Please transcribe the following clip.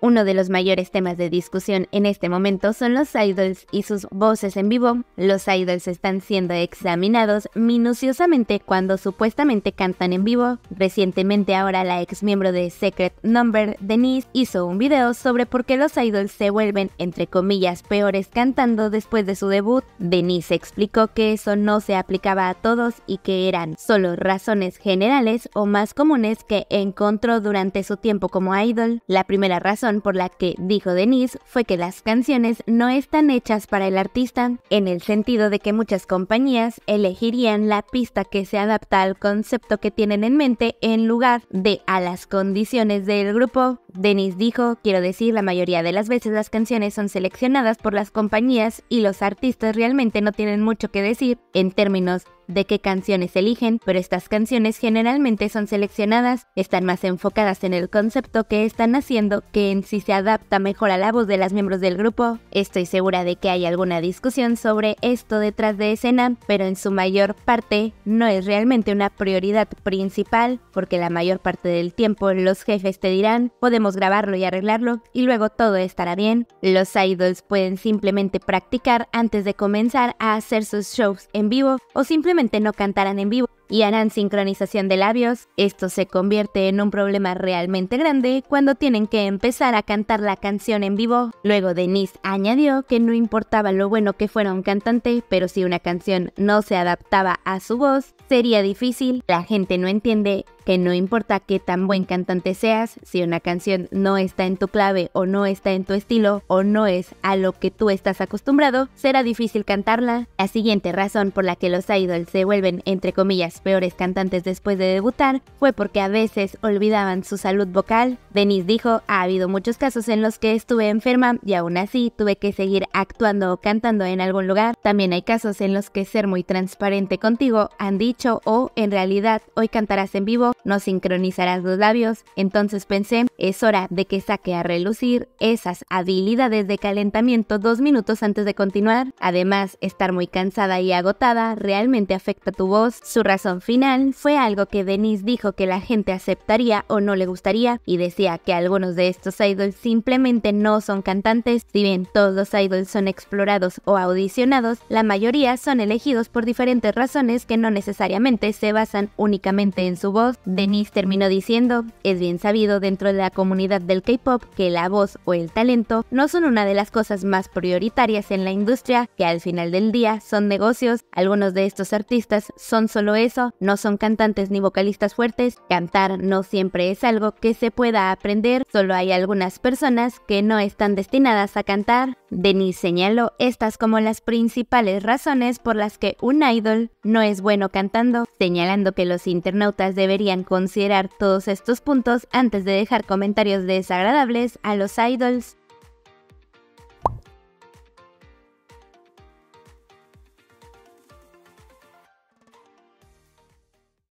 Uno de los mayores temas de discusión en este momento son los idols y sus voces en vivo. Los idols están siendo examinados minuciosamente cuando supuestamente cantan en vivo. Recientemente ahora la ex miembro de Secret Number, Denise, hizo un video sobre por qué los idols se vuelven, entre comillas, peores cantando después de su debut. Denise explicó que eso no se aplicaba a todos y que eran solo razones generales o más comunes que encontró durante su tiempo como idol. La primera razón por la que dijo Denise fue que las canciones no están hechas para el artista, en el sentido de que muchas compañías elegirían la pista que se adapta al concepto que tienen en mente en lugar de a las condiciones del grupo. Denise dijo, quiero decir, la mayoría de las veces las canciones son seleccionadas por las compañías y los artistas realmente no tienen mucho que decir en términos de qué canciones eligen, pero estas canciones generalmente son seleccionadas, están más enfocadas en el concepto que están haciendo que en si se adapta mejor a la voz de las miembros del grupo. Estoy segura de que hay alguna discusión sobre esto detrás de escena, pero en su mayor parte no es realmente una prioridad principal, porque la mayor parte del tiempo los jefes te dirán, podemos grabarlo y arreglarlo, y luego todo estará bien. Los idols pueden simplemente practicar antes de comenzar a hacer sus shows en vivo o simplemente no cantarán en vivo y harán sincronización de labios, esto se convierte en un problema realmente grande cuando tienen que empezar a cantar la canción en vivo. Luego Denise añadió que no importaba lo bueno que fuera un cantante, pero si una canción no se adaptaba a su voz, sería difícil, la gente no entiende que no importa qué tan buen cantante seas, si una canción no está en tu clave o no está en tu estilo o no es a lo que tú estás acostumbrado, será difícil cantarla. La siguiente razón por la que los idols se vuelven entre comillas peores cantantes después de debutar fue porque a veces olvidaban su salud vocal. Denise dijo, ha habido muchos casos en los que estuve enferma y aún así tuve que seguir actuando o cantando en algún lugar. También hay casos en los que ser muy transparente contigo han dicho o en realidad hoy cantarás en vivo, no sincronizarás los labios. Entonces pensé, es hora de que saque a relucir esas habilidades de calentamiento dos minutos antes de continuar. Además, estar muy cansada y agotada realmente afecta tu voz. Su razón final fue algo que Denise dijo que la gente aceptaría o no le gustaría y decía que algunos de estos idols simplemente no son cantantes. Si bien todos los idols son explorados o audicionados, la mayoría son elegidos por diferentes razones que no necesariamente se basan únicamente en su voz. Denise terminó diciendo, es bien sabido dentro de la comunidad del K-Pop que la voz o el talento no son una de las cosas más prioritarias en la industria, que al final del día son negocios, algunos de estos artistas son solo eso, no son cantantes ni vocalistas fuertes, cantar no siempre es algo que se pueda aprender, solo hay algunas personas que no están destinadas a cantar. Denise señaló estas como las principales razones por las que un idol no es bueno cantando, señalando que los internautas deberían considerar todos estos puntos antes de dejar comentarios desagradables a los idols.